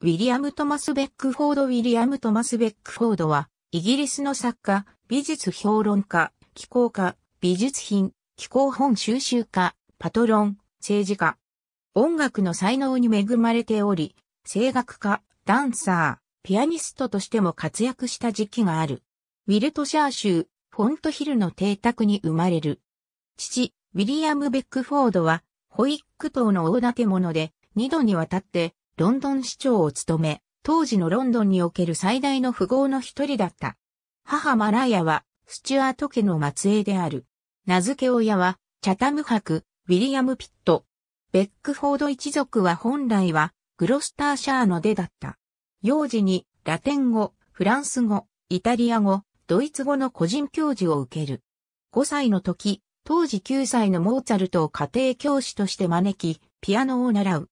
ウィリアム・トマス・ベックフォード・ウィリアム・トマス・ベックフォードは、イギリスの作家、美術評論家、気候家、美術品、気候本収集家、パトロン、政治家。音楽の才能に恵まれており、声楽家、ダンサー、ピアニストとしても活躍した時期がある。ウィルトシャー州、フォントヒルの邸宅に生まれる。父、ウィリアム・ベックフォードは、ホイック島の大建物で、二度にわたって、ロンドン市長を務め、当時のロンドンにおける最大の富豪の一人だった。母マラヤは、スチュアート家の末裔である。名付け親は、チャタム博、ウィリアム・ピット。ベックフォード一族は本来は、グロスターシャーの出だった。幼児に、ラテン語、フランス語、イタリア語、ドイツ語の個人教授を受ける。5歳の時、当時9歳のモーツァルトを家庭教師として招き、ピアノを習う。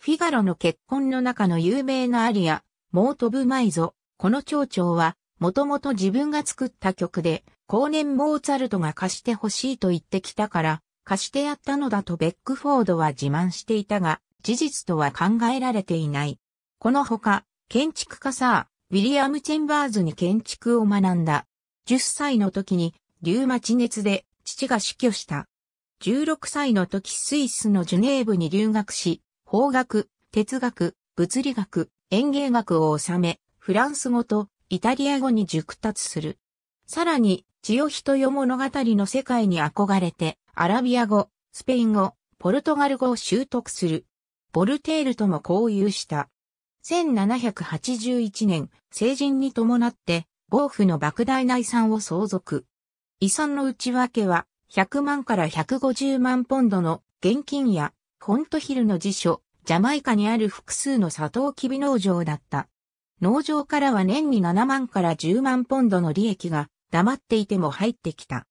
フィガロの結婚の中の有名なアリア、もう飛ぶまいぞ。この蝶々は、もともと自分が作った曲で、後年モーツァルトが貸してほしいと言ってきたから、貸してやったのだとベックフォードは自慢していたが、事実とは考えられていない。このほか、建築家サー、ウィリアム・チェンバーズに建築を学んだ。10歳の時に、リューマチ熱で、父が死去した。16歳の時スイスのジュネーブに留学し、法学、哲学、物理学、園芸学を収め、フランス語とイタリア語に熟達する。さらに、千代人よ物語の世界に憧れて、アラビア語、スペイン語、ポルトガル語を習得する。ボルテールとも交友した。1781年、成人に伴って、暴府の莫大な遺産を相続。遺産の内訳は、100万から150万ポンドの現金やフォントヒルの辞書、ジャマイカにある複数のサトウキビ農場だった。農場からは年に7万から10万ポンドの利益が黙っていても入ってきた。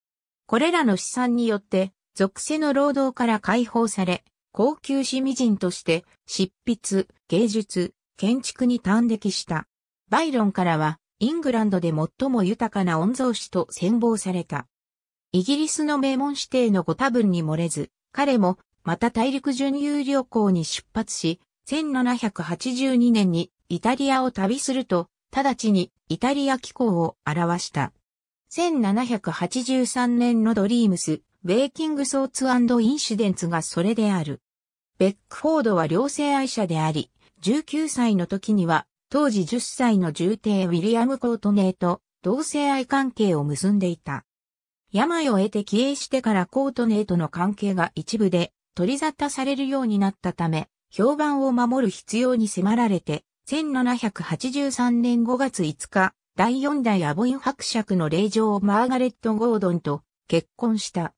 これらの資産によって、属性の労働から解放され、高級市民人として執筆、芸術、建築に端的した。バイロンからは、イングランドで最も豊かな御曹司と戦望された。イギリスの名門指定のご多分に漏れず、彼もまた大陸巡遊旅行に出発し、1782年にイタリアを旅すると、直ちにイタリア気候を表した。1783年のドリームス、ウェイキングソーツインシデンツがそれである。ベックフォードは両性愛者であり、19歳の時には、当時10歳の重帝ウィリアム・コートネーと同性愛関係を結んでいた。病を得て帰営してからコートネーとの関係が一部で取り沙汰されるようになったため、評判を守る必要に迫られて、1783年5月5日、第4代アボイン伯爵の霊嬢マーガレット・ゴードンと結婚した。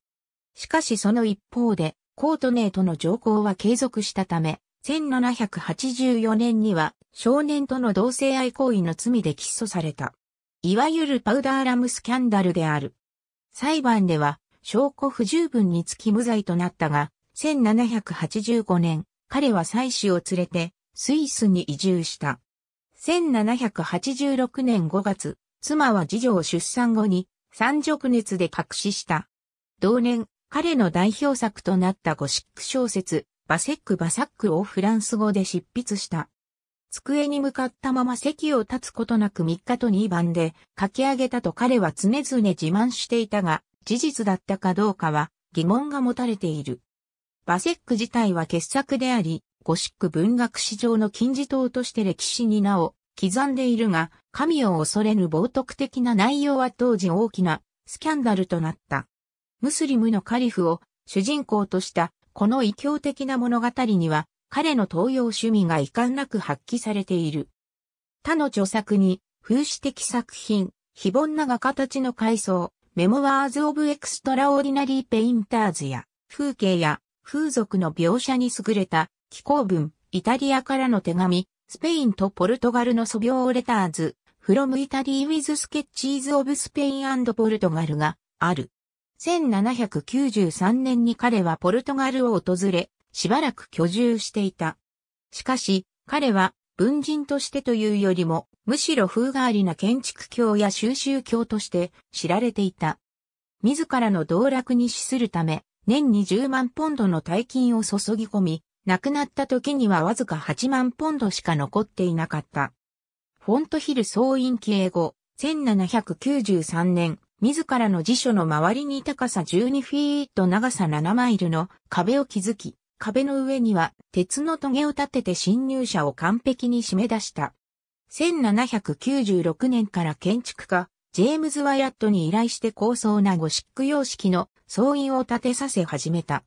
しかしその一方で、コートネーとの条項は継続したため、1784年には少年との同性愛行為の罪で起訴された。いわゆるパウダーラムスキャンダルである。裁判では証拠不十分につき無罪となったが、1785年、彼は妻子を連れてスイスに移住した。1786年5月、妻は次女を出産後に三直熱で隠死した。同年、彼の代表作となったゴシック小説、バセック・バサックをフランス語で執筆した。机に向かったまま席を立つことなく3日と2番で書き上げたと彼は常々自慢していたが、事実だったかどうかは疑問が持たれている。バセック自体は傑作であり、ゴシック文学史上の金字塔として歴史に名を刻んでいるが、神を恐れぬ冒涜的な内容は当時大きなスキャンダルとなった。ムスリムのカリフを主人公としたこの異教的な物語には彼の東洋趣味が遺憾なく発揮されている。他の著作に風刺的作品、非凡な画家たちの回想、メモワーズ・オブ・エクストラオーディナリー・ペインターズや風景や風俗の描写に優れた、気候文、イタリアからの手紙、スペインとポルトガルの素描レターズ、フロムイタリーウィズスケッチーズオブスペインポルトガルがある。1793年に彼はポルトガルを訪れ、しばらく居住していた。しかし、彼は文人としてというよりも、むしろ風変わりな建築教や収集教として知られていた。自らの道楽に資するため、年に10万ポンドの大金を注ぎ込み、亡くなった時にはわずか8万ポンドしか残っていなかった。フォントヒル総員記英語、1793年、自らの辞書の周りに高さ12フィート長さ7マイルの壁を築き、壁の上には鉄の棘を立てて侵入者を完璧に締め出した。1796年から建築家、ジェームズ・ワイアットに依頼して高層なゴシック様式の総員を立てさせ始めた。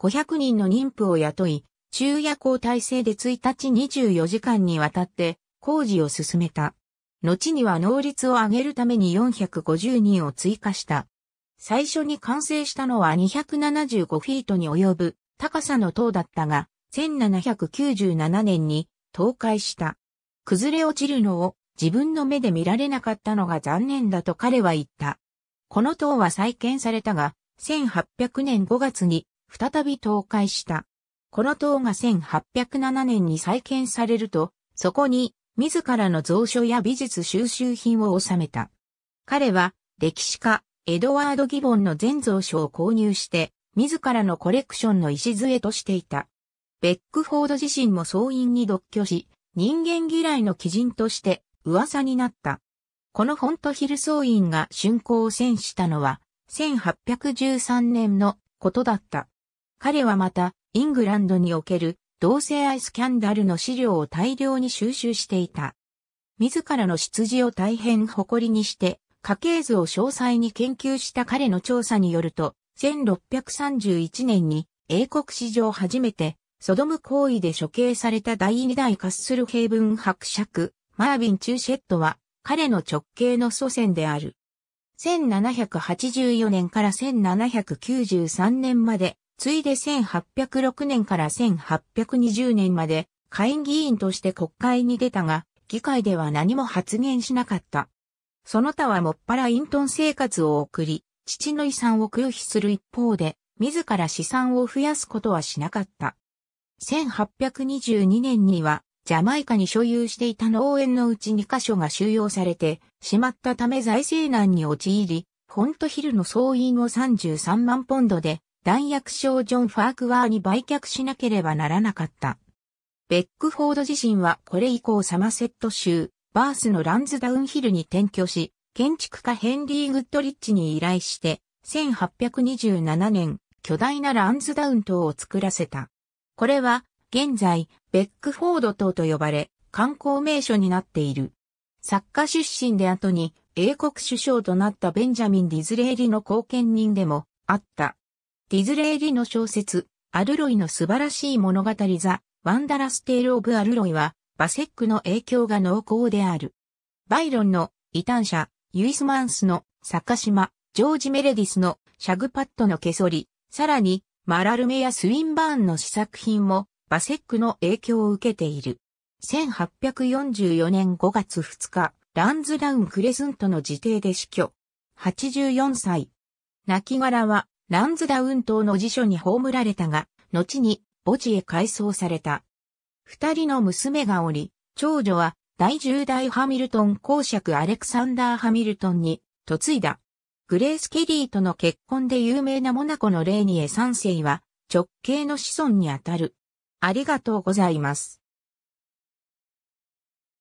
500人の妊婦を雇い、昼夜交代制で1日24時間にわたって工事を進めた。後には能率を上げるために450人を追加した。最初に完成したのは275フィートに及ぶ高さの塔だったが、1797年に倒壊した。崩れ落ちるのを自分の目で見られなかったのが残念だと彼は言った。この塔は再建されたが、1800年5月に再び倒壊した。この塔が1807年に再建されると、そこに自らの蔵書や美術収集品を収めた。彼は歴史家エドワード・ギボンの全蔵書を購入して、自らのコレクションの礎としていた。ベックフォード自身も総員に独居し、人間嫌いの基人として噂になった。このフォントヒル総員が竣工を戦したのは、1813年のことだった。彼はまた、イングランドにおける同性愛スキャンダルの資料を大量に収集していた。自らの出自を大変誇りにして、家系図を詳細に研究した彼の調査によると、1631年に英国史上初めて、ソドム行為で処刑された第二代カッスルヘイブン伯爵、マービン・チューシェットは、彼の直系の祖先である。1784年から1793年まで、ついで1806年から1820年まで、下院議員として国会に出たが、議会では何も発言しなかった。その他はもっぱら隠遁生活を送り、父の遺産を拒否する一方で、自ら資産を増やすことはしなかった。1822年にはジャマイカに所有していた農園のうち2カ所が収容されてしまったため財政難に陥り、フォントヒルの総員を33万ポンドで弾薬商ジョン・ファークワーに売却しなければならなかった。ベックフォード自身はこれ以降サマセット州、バースのランズダウンヒルに転居し、建築家ヘンリー・グッドリッチに依頼して、1827年、巨大なランズダウン島を作らせた。これは、現在、ベックフォード島と呼ばれ、観光名所になっている。作家出身で後に、英国首相となったベンジャミン・ディズレーリの貢献人でもあった。ディズレーリの小説、アルロイの素晴らしい物語ザ・ワンダラス・テール・オブ・アルロイは、バセックの影響が濃厚である。バイロンの異端者、ユイスマンスの坂島、ジョージ・メレディスのシャグパッドの毛剃り、さらに、マラルメやスウィンバーンの試作品もバセックの影響を受けている。1844年5月2日、ランズダウンクレズントの辞邸で死去。84歳。亡骸は、ランズダウン島の辞書に葬られたが、後に墓地へ改装された。二人の娘がおり、長女は第10代ハミルトン公爵アレクサンダー・ハミルトンに嫁いだ。グレース・ケリーとの結婚で有名なモナコのレーニエ3世は直系の子孫にあたる。ありがとうございます。